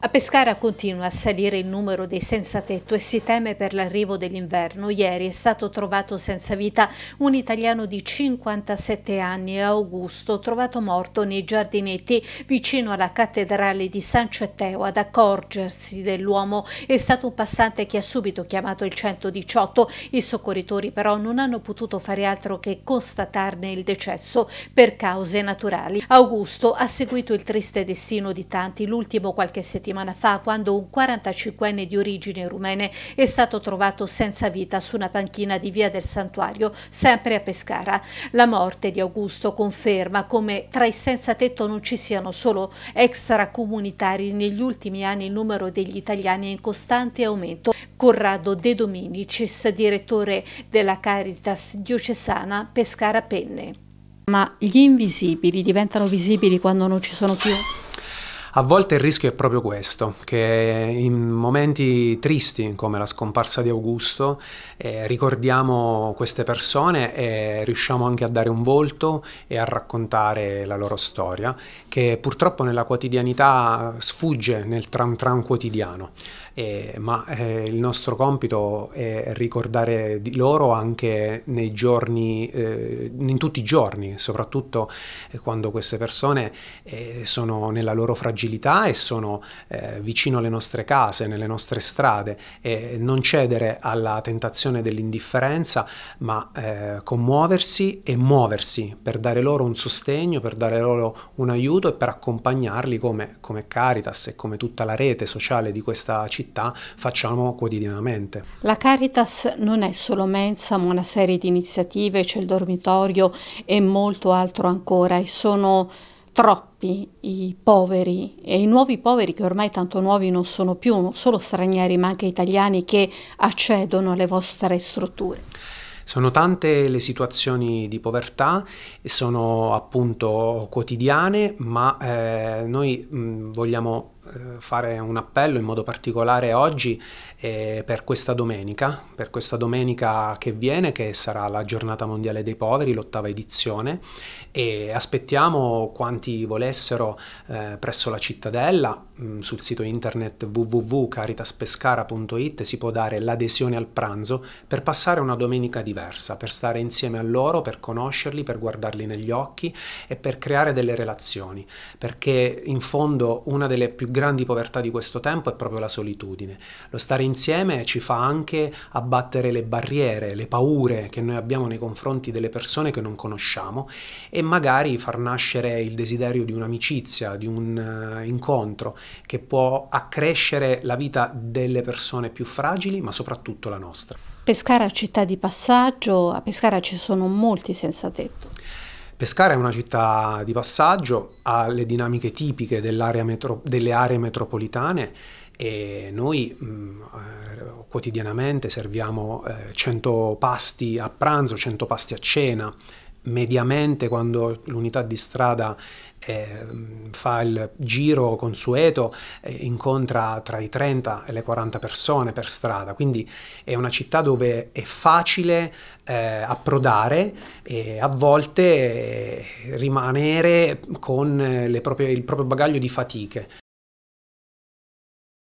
A Pescara continua a salire il numero dei senza tetto e si teme per l'arrivo dell'inverno. Ieri è stato trovato senza vita un italiano di 57 anni, Augusto, trovato morto nei giardinetti vicino alla cattedrale di San Cetteo. Ad accorgersi dell'uomo è stato un passante che ha subito chiamato il 118. I soccorritori però non hanno potuto fare altro che constatarne il decesso per cause naturali. Augusto ha seguito il triste destino di tanti, l'ultimo qualche settimana settimana fa quando un 45enne di origine rumene è stato trovato senza vita su una panchina di Via del Santuario, sempre a Pescara. La morte di Augusto conferma come tra i senza tetto non ci siano solo extracomunitari. Negli ultimi anni il numero degli italiani è in costante aumento. Corrado De Dominicis, direttore della Caritas diocesana Pescara Penne. Ma gli invisibili diventano visibili quando non ci sono più? A volte il rischio è proprio questo, che in momenti tristi come la scomparsa di Augusto eh, ricordiamo queste persone e riusciamo anche a dare un volto e a raccontare la loro storia, che purtroppo nella quotidianità sfugge nel tram tram quotidiano eh, ma eh, il nostro compito è ricordare di loro anche nei giorni, eh, in tutti i giorni, soprattutto eh, quando queste persone eh, sono nella loro fragilità e sono eh, vicino alle nostre case, nelle nostre strade, e non cedere alla tentazione dell'indifferenza, ma commuoversi e muoversi per dare loro un sostegno, per dare loro un aiuto e per accompagnarli come, come Caritas e come tutta la rete sociale di questa città città facciamo quotidianamente. La Caritas non è solo mensa ma una serie di iniziative, c'è il dormitorio e molto altro ancora e sono troppi i poveri e i nuovi poveri che ormai tanto nuovi non sono più, non solo stranieri ma anche italiani che accedono alle vostre strutture. Sono tante le situazioni di povertà, sono appunto quotidiane, ma eh, noi mh, mm, vogliamo eh, fare un appello in modo particolare oggi eh, per questa domenica, per questa domenica che viene, che sarà la giornata mondiale dei poveri, l'ottava edizione, e aspettiamo quanti volessero eh, presso la cittadella, mh, mm, sul sito internet www.caritaspescara.it si può dare l'adesione al pranzo per passare una domenica diversa, per stare insieme a loro, per conoscerli, per guardarli negli occhi e per creare delle relazioni, perché in fondo una delle più grandi grandi povertà di questo tempo è proprio la solitudine. Lo stare insieme ci fa anche abbattere le barriere, le paure che noi abbiamo nei confronti delle persone che non conosciamo e magari far nascere il desiderio di un'amicizia, di un uh, incontro che può accrescere la vita delle persone più fragili, ma soprattutto la nostra. Pescara città di passaggio, a Pescara ci sono molti senza tetto. Pescara è una città di passaggio, ha le dinamiche tipiche metro, delle aree metropolitane e noi mh, mm, eh, quotidianamente serviamo eh, 100 pasti a pranzo, 100 pasti a cena mediamente quando l'unità di strada eh, fa il giro consueto, eh, incontra tra i 30 e le 40 persone per strada, quindi è una città dove è facile eh, approdare e a volte eh, rimanere con eh, proprie, il proprio bagaglio di fatiche.